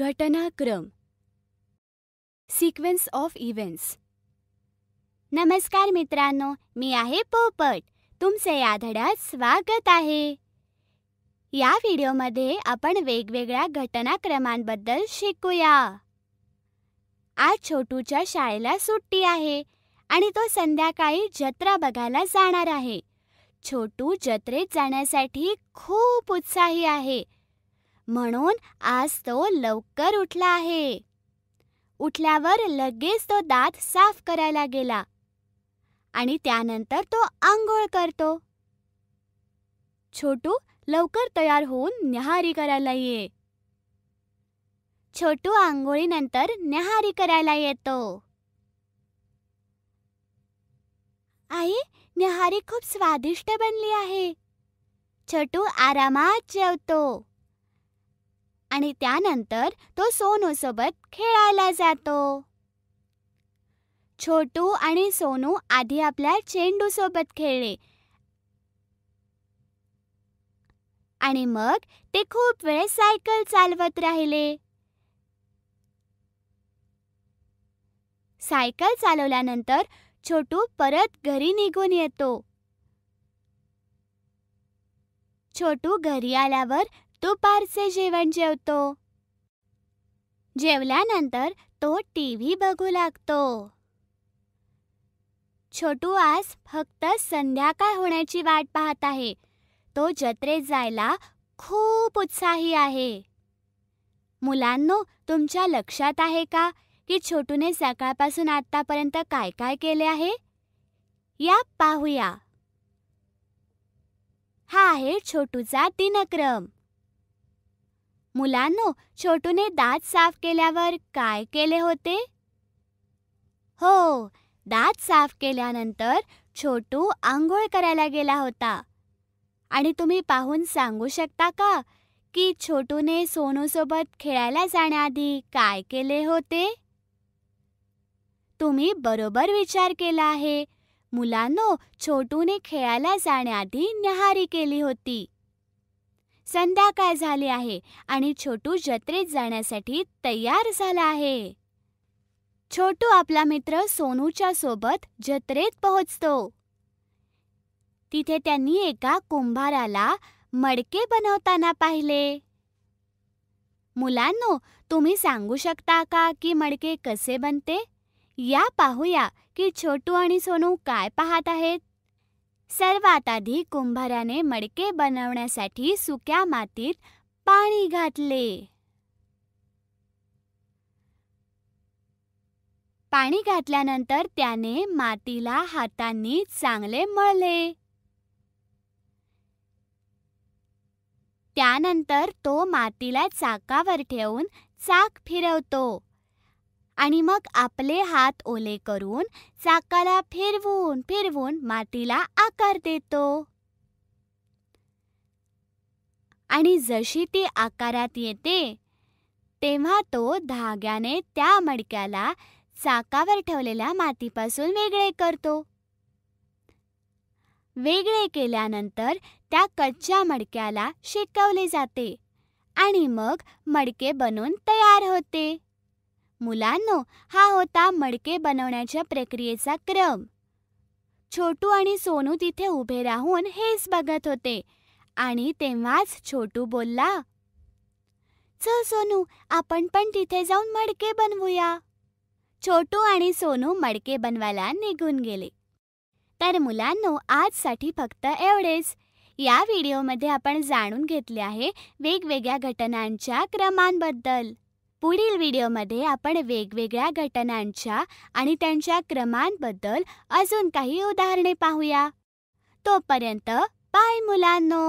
घटनाक्रम sequence of events नमस्कार मित्रांनो मी आहे पोपट तुमचे या धड्यात स्वागत आहे या व्हिडिओमध्ये आपण वेगवेगळ्या घटनाक्रमांबद्दल शिकूया आज छोटूच्या शाळेला सुट्टी आहे आणि तो संध्याकाळी जत्रा बघायला जाणार आहे छोटू जत्रेत जाण्यासाठी खूप उत्साही आहे म्हणून आज तो लवकर उठला आहे उठल्यावर लगेच तो दात साफ करायला गेला आणि त्यानंतर तो आंघोळ करतो छोटू लवकर तयार होऊन न्याहारी करायला ये छोटू आंघोळीनंतर न्याहारी करायला येतो आई न्याहारी खूप स्वादिष्ट बनली आहे छोटू आरामात जेवतो आणि त्यानंतर तो सोनूसोबत खेळायला जातो छोटू आणि सोनू आधी आपल्या सोबत खेळले आणि मग ते खूप वेळ सायकल चालवत राहिले सायकल चालवल्यानंतर छोटू परत घरी निघून येतो छोटू घरी आल्यावर दुपारचे जेवण जेवतो जेवल्यानंतर तो टी व्ही बघू लागतो छोटू आज फक्त संध्याकाळ होण्याची वाट पाहत आहे तो जत्रेत जायला खूप उत्साही आहे मुलांनो तुमच्या लक्षात आहे का की छोटूने सकाळपासून आतापर्यंत काय काय केले आहे या पाहूया हा आहे छोटूचा दिनक्रम मुलांनो छोटूने दात साफ केल्यावर काय केले होते हो दात साफ केल्यानंतर छोटू आंघोळ करायला गेला होता आणि तुम्ही पाहून सांगू शकता का की छोटूने सोनूसोबत खेळायला जाण्याआधी काय केले होते तुम्ही बरोबर विचार केला आहे मुलांनो छोटूने खेळायला जाण्याआधी न्याहारी केली होती संध्याकाळ झाली आहे आणि छोटू जत्रेत जाण्यासाठी तयार झाला आहे छोटू आपला मित्र सोनूच्या सोबत जत्रेत पोहोचतो तिथे त्यांनी एका कुंभाराला मडके बनवताना पाहिले मुलांनो तुम्ही सांगू शकता का की मडके कसे बनते या पाहूया की छोटू आणि सोनू काय पाहत आहेत सर्वात आधी कुंभाराने मडके बनवण्यासाठी सुक्या मातीत पाणी घातले पाणी घातल्यानंतर त्याने मातीला हातांनी चांगले मळले त्यानंतर तो मातीला चाकावर ठेवून चाक फिरवतो आणि मग आपले हात ओले करून चाकाला फिरवून फिरवून मातीला आकार देतो आणि जशी ती आकारात येते तेव्हा तो धाग्याने त्या मडक्याला चाकावर ठेवलेल्या मातीपासून वेगळे करतो वेगळे केल्यानंतर त्या कच्च्या मडक्याला शेकवले जाते आणि मग मडके बनून तयार होते मुलांनो हा होता मडके बनवण्याच्या प्रक्रियेचा क्रम छोटू आणि सोनू तिथे उभे राहून हेच बघत होते आणि तेव्हाच छोटू बोलला चल सोनू आपण पण तिथे जाऊन मडके बनवूया छोटू आणि सोनू मडके बनवायला निघून गेले तर मुलांनो आजसाठी फक्त एवढेच या व्हिडिओमध्ये आपण जाणून घेतले आहे वेगवेगळ्या घटनांच्या क्रमांबद्दल पुढील व्हिडिओमध्ये आपण वेगवेगळ्या घटनांच्या आणि त्यांच्या क्रमांबद्दल अजून काही उदाहरणे पाहूया तोपर्यंत बाय मुलांनो